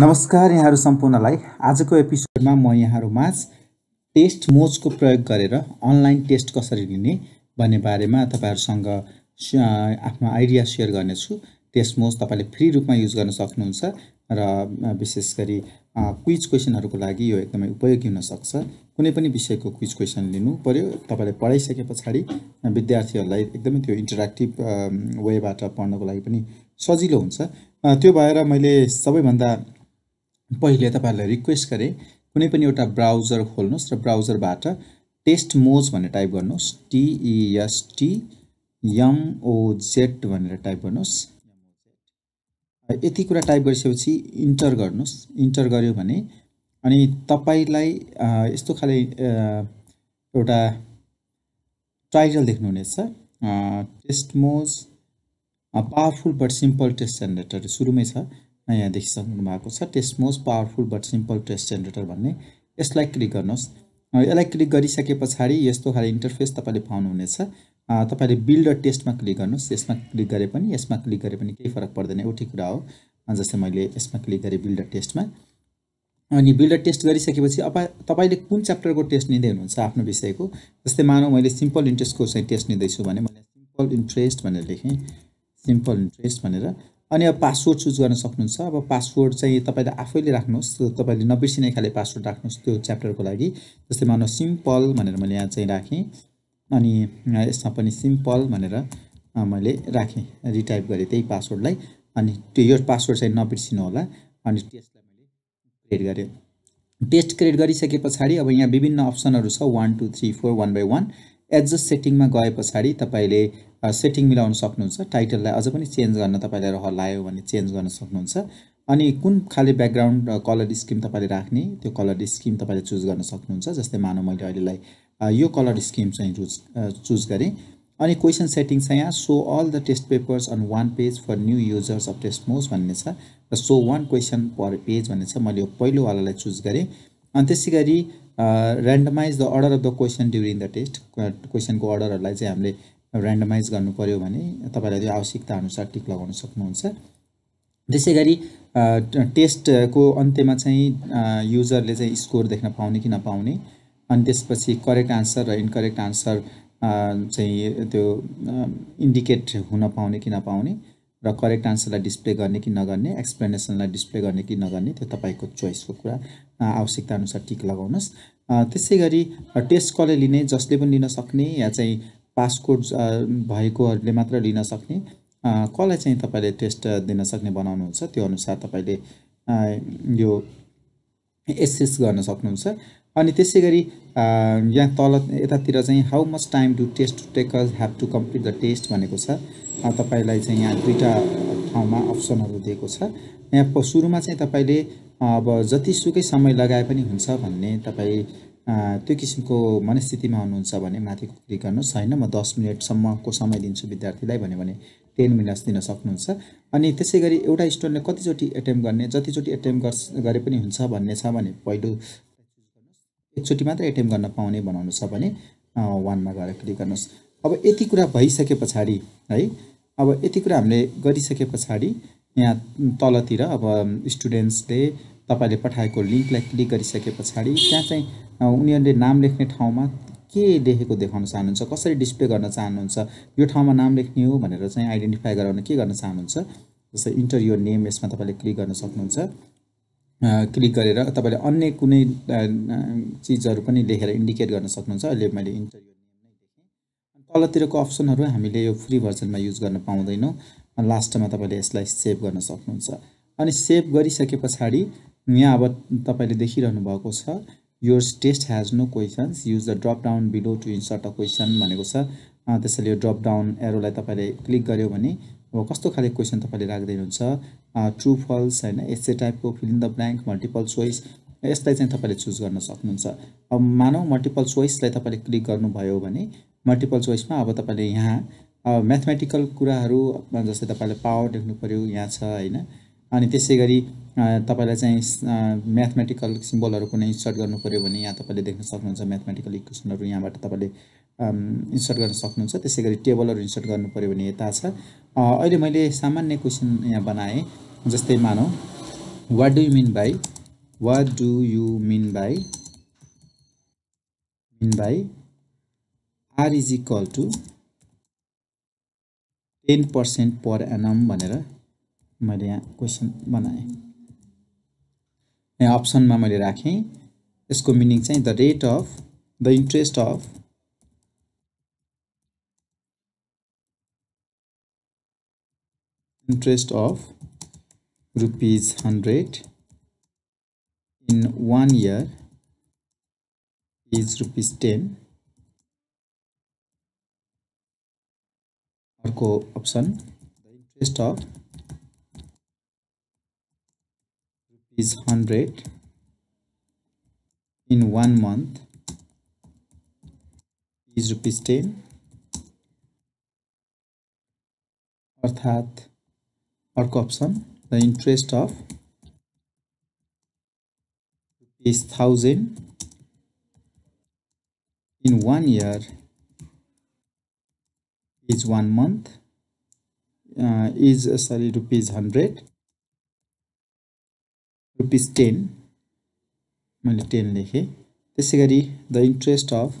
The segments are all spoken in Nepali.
नमस्कार यहाँहरू सम्पूर्णलाई आजको एपिसोडमा म यहाँहरूमा टेस्ट मोजको प्रयोग गरेर अनलाइन टेस्ट कसरी लिने भन्ने बारेमा तपाईँहरूसँग आफ्नो आइडिया सेयर गर्नेछु टेस्ट मोज तपाईँले फ्री रूपमा युज गर्न सक्नुहुन्छ र विशेष गरी क्विज क्वेसनहरूको लागि यो एकदमै उपयोगी हुनसक्छ कुनै पनि विषयको क्विज क्वेसन लिनु पऱ्यो तपाईँले पढाइसके पछाडि विद्यार्थीहरूलाई एकदमै त्यो इन्टरेक्टिभ वेबाट पढ्नको लागि पनि सजिलो हुन्छ त्यो भएर मैले सबैभन्दा पहिले तपाईँहरूलाई रिक्वेस्ट गरेँ कुनै पनि एउटा ब्राउजर खोल्नुहोस् र ब्राउजरबाट टेस्ट मोज भनेर टाइप गर्नुहोस् टिइएसटी यमओजेड भनेर टाइप गर्नुहोस् यति कुरा टाइप गरिसकेपछि इन्टर गर्नुहोस् इन्टर गऱ्यो भने अनि तपाईँलाई यस्तो खाले एउटा टाइटल देख्नुहुनेछ test moz powerful but simple test generator सुरुमै छ यहाँ देखिसक्नु भएको छ test most powerful but simple test generator भन्ने यसलाई क्लिक गर्नुहोस् यसलाई क्लिक गरिसके पछाडि यस्तो खाले इन्टरफेस तपाईँले पाउनुहुनेछ तपाईँले बिल्डर र टेस्टमा क्लिक गर्नुहोस् यसमा क्लिक गरे पनि यसमा क्लिक गरे पनि केही फरक पर्दैन एउटै कुरा हो जस्तै मैले यसमा क्लिक गरेँ बिल्डर र टेस्टमा अनि बिल्डर टेस्ट गरिसकेपछि अब तपाईँले कुन च्याप्टरको टेस्ट लिँदै हुनुहुन्छ आफ्नो विषयको जस्तै मानौँ मैले सिम्पल इन्ट्रेस्टको चाहिँ टेस्ट लिँदैछु भने मैले सिम्पल इन्ट्रेस्ट भनेर लेखेँ सिम्पल इन्ट्रेस्ट भनेर अनि अब पासवर्ड चुज गर्न सक्नुहुन्छ अब पासवर्ड चाहिँ तपाईँले आफैले राख्नुहोस् तपाईँले नबिर्सिने खाले पासवर्ड राख्नुहोस् त्यो च्याप्टरको लागि जस्तै मानव सिम्पल भनेर मैले यहाँ चाहिँ राखेँ अनि यसमा पनि सिम्पल भनेर मैले राखेँ रिटाइप गरेँ त्यही पासवर्डलाई अनि त्यो यो पासवर्ड चाहिँ नबिर्सिनु होला अनि टेस्टलाई मैले क्रिएट गरेँ टेस्ट क्रिएट गरिसके पछाडि अब यहाँ विभिन्न अप्सनहरू छ one two three four one by one adjust सेटिङमा गए पछाडि तपाईँले सेटिङ मिलाउन सक्नुहुन्छ टाइटललाई अझ पनि चेन्ज गर्न तपाईँलाई रहर लाग्यो भने चेन्ज गर्न सक्नुहुन्छ अनि कुन खाले ब्याकग्राउन्ड कलर स्किम तपाईँले राख्ने त्यो कलर स्किम तपाईँले चुज गर्न सक्नुहुन्छ जस्तै मानौँ मैले अहिलेलाई यो कलर स्किम चाहिँ रुज चुज गरेँ अनि क्वेसन सेटिङ छ यहाँ so all the test papers on one page for new users of test moz भन्ने छ र so one question per page भन्ने छ मैले यो पहिलोवालालाई चुज गरेँ अनि त्यसै गरी randomize the order of the question during the test क्वेसनको अर्डरहरूलाई चाहिँ हामीले ऱ्यान्डमाइज गर्नु पऱ्यो भने तपाईँलाई त्यो आवश्यकताअनुसार टिक लगाउन सक्नुहुन्छ त्यसै गरी टेस्टको अन्त्यमा चाहिँ युजरले चाहिँ स्कोर देख्न पाउने कि नपाउने अनि त्यसपछि करेक्ट आन्सर र इनकरेक्ट आन्सर चाहिँ त्यो इन्डिकेट हुन पाउने कि नपाउने र करेक्ट आन्सरलाई डिस्प्ले गर्ने कि नगर्ने एक्सप्लेनेसनलाई डिस्प्ले गर्ने कि नगर्ने त्यो तपाईँको चोइसको कुरा आवश्यकताअनुसार टिक लगाउनुहोस् त्यसै गरी टेस्ट कसले लिने जसले पनि लिन सक्ने या चाहिँ पासकोड भएकोहरूले मात्र लिन सक्ने कसलाई चाहिँ तपाईँले टेस्ट दिन सक्ने बनाउनुहुन्छ त्यो अनुसार तपाईँले यो एसेस गर्न सक्नुहुन्छ अनि त्यसै गरी यहाँ तल यतातिर चाहिँ how much time do test to takers have to complete the test भनेको छ तपाईँलाई चाहिँ यहाँ दुईवटा ठाउँमा अप्सनहरू दिएको छ यहाँ सुरुमा चाहिँ तपाईँले अब जतिसुकै समय लगाए पनि हुन्छ भन्ने तपाईँ त्यो किसिमको मनस्थितिमा हुनुहुन्छ भने माथिको क्लिक गर्नुहोस् होइन म दस मिनटसम्मको समय दिन्छु विद्यार्थीलाई भन्यो भने टेन मिनट्स दिन सक्नुहुन्छ अनि त्यसै गरी एउटा स्टुडेन्टले कतिचोटि एटेम्प गर्ने जतिचोटि एटेम्प गर् गरे पनि हुन्छ भन्ने छ भने पहिलो एकचोटि मात्र एटेम्प गर्न पाउने बनाउनु छ भने वानमा गएर क्लिक गर्नुहोस् अब यति कुरा भइसके पछाडि है अब यति कुरा हामीले गरिसके पछाडि यहाँ तलतिर अब स्टुडेन्ट्सले तपाईँले पठाएको लिङ्कलाई क्लिक गरिसके पछाडि त्यहाँ चाहिँ उनीहरूले नाम लेख्ने ठाउँमा के लेखेको देखाउन चाहनुहुन्छ कसरी डिस्प्ले गर्न चाहनुहुन्छ यो ठाउँमा नाम लेख्ने हो भनेर चाहिँ आइडेन्टिफाई गराउन के गर्न चाहनुहुन्छ जस्तै इन्टर यो नेम यसमा तपाईँले क्लिक गर्न सक्नुहुन्छ क्लिक गरेर तपाईँले अन्य कुनै चिजहरू पनि लेखेर इन्डिकेट गर्न सक्नुहुन्छ अहिले मैले इन्टर तलतिरको अप्सनहरू हामीले यो फ्री भर्जनमा युज गर्न पाउँदैनौँ लास्टमा तपाईँले यसलाई सेभ गर्न सक्नुहुन्छ अनि सेभ गरिसके पछाडि यहाँ अब तपाईँले देखिरहनु भएको छ your test has no questions use the drop down below to insert a question भनेको छ त्यसैले यो ड्रप डाउन एरोलाई तपाईँले क्लिक गर्यो भने अब कस्तो खाले क्वेसन तपाईँले राख्दै हुन्छ ट्रु फल्स होइन यसै टाइपको fill in the blank multiple choice यसलाई चाहिँ तपाईँले चुज गर्न सक्नुहुन्छ अब मानौँ मल्टिपल चोइसलाई तपाईँले क्लिक गर्नुभयो भने मल्टिपल चोइसमा अब तपाईँले यहाँ म्याथमेटिकल कुराहरू जस्तै तपाईँले पावर देख्नु पऱ्यो यहाँ छ होइन अनि त्यसै गरी तपाईँलाई चाहिँ म्याथमेटिकल सिम्बलहरू कुनै इन्सर्ट गर्नु पऱ्यो भने यहाँ तपाईँले देख्न सक्नुहुन्छ म्याथमेटिकल इक्वेसनहरू यहाँबाट तपाईँले इन्सर्ट गर्न सक्नुहुन्छ त्यसै गरी टेबलहरू इन्सर्ट गर्नु पऱ्यो भने यता छ अहिले मैले सामान्य क्वेसन यहाँ बनाएँ जस्तै मानौँ what do you mean by what do you mean by mean by R is equal to ten percent per annum भनेर मैले यहाँ क्वेसन बनाएँ यहाँ अप्सनमा मैले राखेँ यसको मिनिङ चाहिँ the rate of the interest of interest of rupees hundred in one year is rupees ten को option the interest of rupees hundred in one month is rupees ten अर्थात अर्क option the interest of rupees thousand in one year is one month uh, is uh, sorry rupees 100 rupees 10 मैले टेन लेखे त्यसै गरी the interest of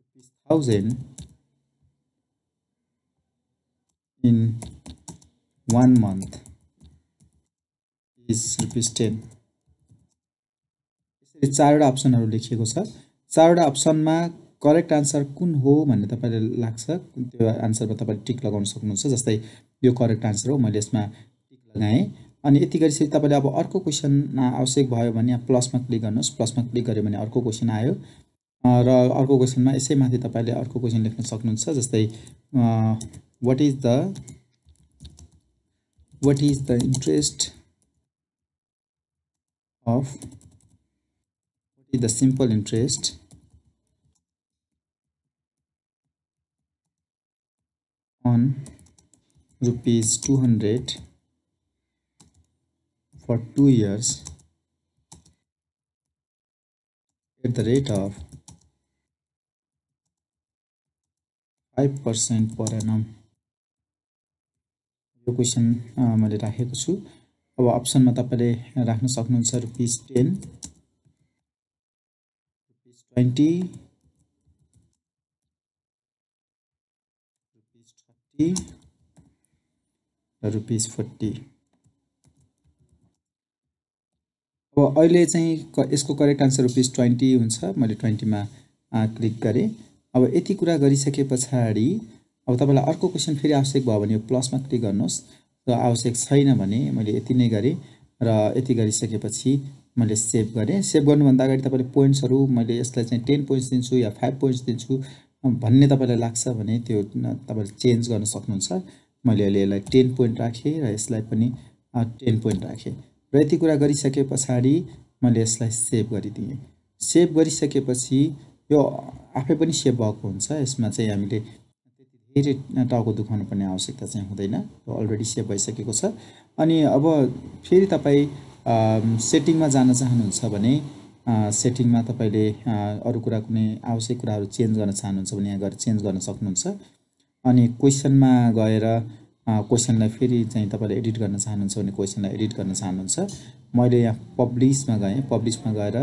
rupees thousand in one month is rupees ten यसरी चारवटा अप्सनहरू लेखिएको छ चारवटा अप्सनमा करेक्ट आन्सर कुन हो भन्ने तपाईँलाई लाग्छ त्यो आन्सरमा तपाईँले टिक लगाउन सक्नुहुन्छ जस्तै यो करेक्ट आन्सर हो मैले यसमा टिक लगाएँ अनि यति गरिसकेपछि तपाईँले अब अर्को क्वेसन आवश्यक भयो भने यहाँ प्लसमा क्लिक गर्नुहोस् प्लसमा क्लिक गऱ्यो भने अर्को क्वेसन आयो र अर्को क्वेसनमा यसै माथि तपाईँले अर्को क्वेसन लेख्न सक्नुहुन्छ जस्तै what is the what is the interest of what is the simple interest on rupees 200 for 2 years at the rate of 5% per annum यो क्वेसन मैले राखेको छु अब अप्सनमा तपाईँले राख्न सक्नुहुन्छ rupees ten rupees twenty rupees forty अब अहिले चाहिँ यसको करेक्ट आन्सर रुपिस ट्वेन्टी हुन्छ मैले ट्वेन्टीमा क्लिक गरेँ अब यति कुरा गरिसके पछाडि अब तपाईँलाई अर्को क्वेसन फेरि आवश्यक भयो भने यो प्लसमा क्लिक गर्नुहोस् र आवश्यक छैन भने मैले यति नै गरेँ र यति गरिसकेपछि मैले सेभ गरेँ सेभ गर्नुभन्दा अगाडि तपाईँले पोइन्ट्सहरू मैले यसलाई चाहिँ टेन पोइन्ट्स दिन्छु या फाइभ पोइन्ट्स दिन्छु भन्ने तपाईँलाई लाग्छ भने त्यो तपाईँले चेन्ज गर्न सक्नुहुन्छ मैले अहिले यसलाई टेन पोइन्ट राखेँ र यसलाई पनि टेन पोइन्ट राखेँ र यति कुरा गरिसके पछाडि मैले यसलाई सेभ गरिदिएँ सेभ गरिसकेपछि यो आफै पनि सेभ भएको हुन्छ यसमा चाहिँ हामीले धेरै टाउको दुखाउनु पर्ने आवश्यकता चाहिँ हुँदैन यो अलरेडी सेभ भइसकेको छ अनि अब फेरि तपाईँ सेटिङमा जान चाहनुहुन्छ भने सेटिङमा तपाईँले अरू कुरा कुनै आवश्यक कुराहरू चेन्ज गर्न चाहनुहुन्छ भने यहाँ गएर चेन्ज गर्न सक्नुहुन्छ अनि क्वेसनमा गएर क्वेसनलाई फेरि चाहिँ तपाईँले एडिट गर्न चाहनुहुन्छ भने क्वेसनलाई एडिट गर्न चाहनुहुन्छ मैले यहाँ पब्लिसमा गएँ पब्लिसमा गएर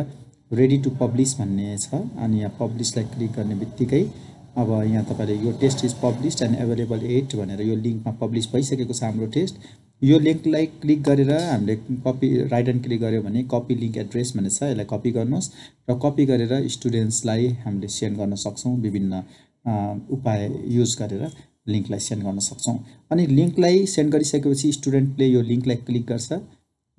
रेडी टु पब्लिस भन्ने छ अनि यहाँ पब्लिसलाई क्लिक गर्ने बित्तिकै अब यहाँ तपाईँले यो test is publish and available at भनेर यो लिङ्कमा पब्लिस भइसकेको छ हाम्रो टेस्ट यो लिङ्कलाई क्लिक गरेर हामीले कपी राइट एन्ड क्लिक गऱ्यो भने कपी लिङ्क एड्रेस भनेर छ यसलाई कपी गर्नुहोस् र कपी गरेर स्टुडेन्ट्सलाई हामीले सेन्ड गर्न सक्छौँ विभिन्न उपाय युज गरेर लिङ्कलाई सेन्ड गर्न सक्छौँ अनि लिङ्कलाई सेन्ड गरिसकेपछि स्टुडेन्टले यो लिङ्कलाई क्लिक गर्छ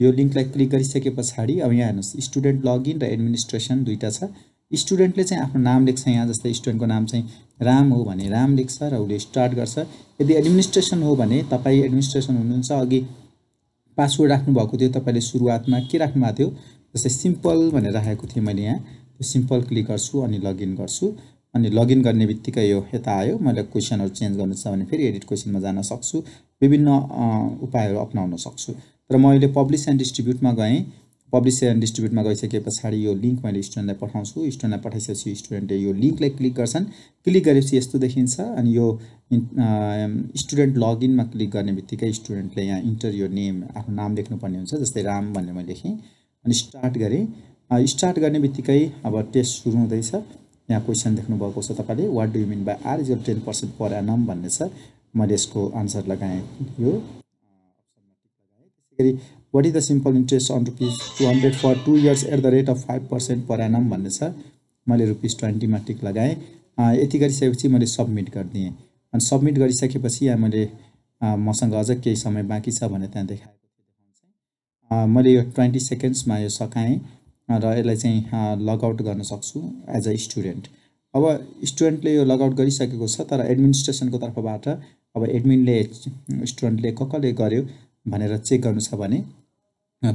यो लिङ्कलाई क्लिक गरिसके पछाडि अब यहाँ हेर्नुहोस् स्टुडेन्ट लगइन र एडमिनिस्ट्रेसन दुइटा छ स्टुडेन्टले चाहिँ आफ्नो नाम लेख्छ यहाँ जस्तै स्टुडेन्टको नाम चाहिँ राम हो भने राम लेख्छ र उसले स्टार्ट गर्छ यदि एडमिनिस्ट्रेसन हो भने तपाईँ एडमिनिस्ट्रेसन हुनुहुन्छ अघि पासवर्ड राख्नुभएको थियो तपाईँले सुरुवातमा के राख्नु भएको थियो जस्तै सिम्पल भनेर राखेको थिएँ मैले यहाँ त्यो सिम्पल क्लिक गर्छु अनि लगइन गर्छु अनि लगइन गर्ने बित्तिकै यो यता आयो मैले क्वेसनहरू चेन्ज गर्नु छ भने फेरि एडिट क्वेसनमा जान सक्छु विभिन्न उपायहरू अप्नाउन सक्छु तर अहिले पब्लिस एन्ड डिस्ट्रिब्युटमा गएँ पब्लिसर एन्ड डिस्ट्रिब्युटमा गइसके पछाडि यो लिङ्क मैले स्टुडेन्टलाई पठाउँछु स्टुडेन्टलाई पठाइसकेपछि स्टुडेन्टले यो लिङ्कलाई क्लिक गर्छन् क्लिक गरेपछि यस्तो देखिन्छ अनि यो स्टुडेन्ट लगइनमा क्लिक गर्ने बित्तिकै स्टुडेन्टले यहाँ इन्टर यो नेम आफ्नो नाम लेख्नुपर्ने हुन्छ जस्तै राम भनेर मैले लेखेँ अनि स्टार्ट गरेँ स्टार्ट गर्ने बित्तिकै अब टेस्ट सुरु हुँदैछ यहाँ क्वेसन देख्नुभएको छ तपाईँले what do mean by R is ten percent per annum भन्ने छ मैले यसको आन्सर लगाएँ यो फेरि what is the simple interest on rupees two hundred for two years at the rate of five percent per annum भन्ने छ मैले रुपिस ट्वेन्टीमा टिक लगाएँ यति गरिसकेपछि मैले सब्मिट गरिदिएँ अनि सब्मिट गरिसकेपछि यहाँ मैले मसँग अझ केही समय बाँकी छ भनेर त्यहाँ देखाएको मैले यो ट्वेन्टी सेकेन्ड्समा यो सकाएँ र यसलाई चाहिँ लगआउट गर्न सक्छु एज अ स्टुडेन्ट अब स्टुडेन्टले यो लगआउट गरिसकेको छ तर एडमिनिस्ट्रेसनको तर्फबाट अब एडमिनले स्टुडेन्टले कसले गर्यो भनेर चेक गर्नु छ भने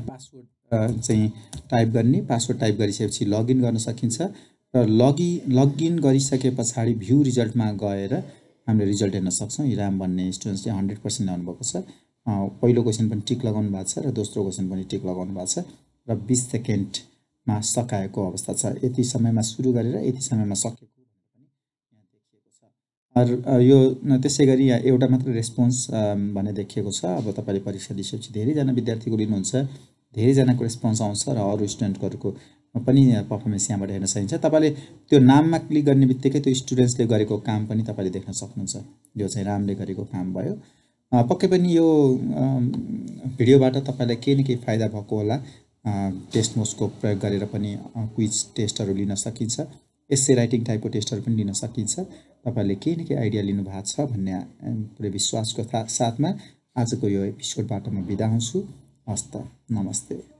पासवर्ड चाहिँ टाइप गर्ने पासवर्ड टाइप गरिसकेपछि लगइन गर्न सकिन्छ र लगि लगइन गरिसके पछाडि भ्यू रिजल्टमा गएर हामीले रिजल्ट हेर्न सक्छौँ हिराम भन्ने स्टुडेन्ट्सले हन्ड्रेड पर्सेन्ट ल्याउनु भएको छ पहिलो क्वेसन पनि टिक लगाउनु भएको छ र दोस्रो क्वेसन पनि टिक लगाउनु भएको छ र बिस सेकेन्डमा सकाएको अवस्था छ यति समयमा सुरु गरेर यति समयमा सकेको यो त्यसै गरी यहाँ एउटा मात्र रेस्पोन्स भन्ने देखिएको छ अब तपाईँले परीक्षा दिइसकेपछि धेरैजना विद्यार्थीको लिनुहुन्छ धेरैजनाको रेस्पोन्स आउँछ र अरू स्टुडेन्टहरूको पनि पर्फर्मेन्स यहाँबाट हेर्न सकिन्छ तपाईँले त्यो नाममा क्लिक गर्ने बित्तिकै त्यो स्टुडेन्ट्सले गरेको काम पनि तपाईँले देख्न सक्नुहुन्छ यो चाहिँ रामले गरेको काम भयो पक्कै पनि यो भिडियोबाट तपाईँलाई केही न केही फाइदा भएको होला टेस्ट प्रयोग गरेर पनि क्विज टेस्टहरू लिन सकिन्छ एसे राइटिङ टाइपको टेस्टहरू पनि लिन सकिन्छ तपाईँहरूले केही न केही आइडिया भएको छ भन्ने पुरै विश्वासको साथमा आजको यो एपिसोडबाट म बिदा हुन्छु हस्त नमस्ते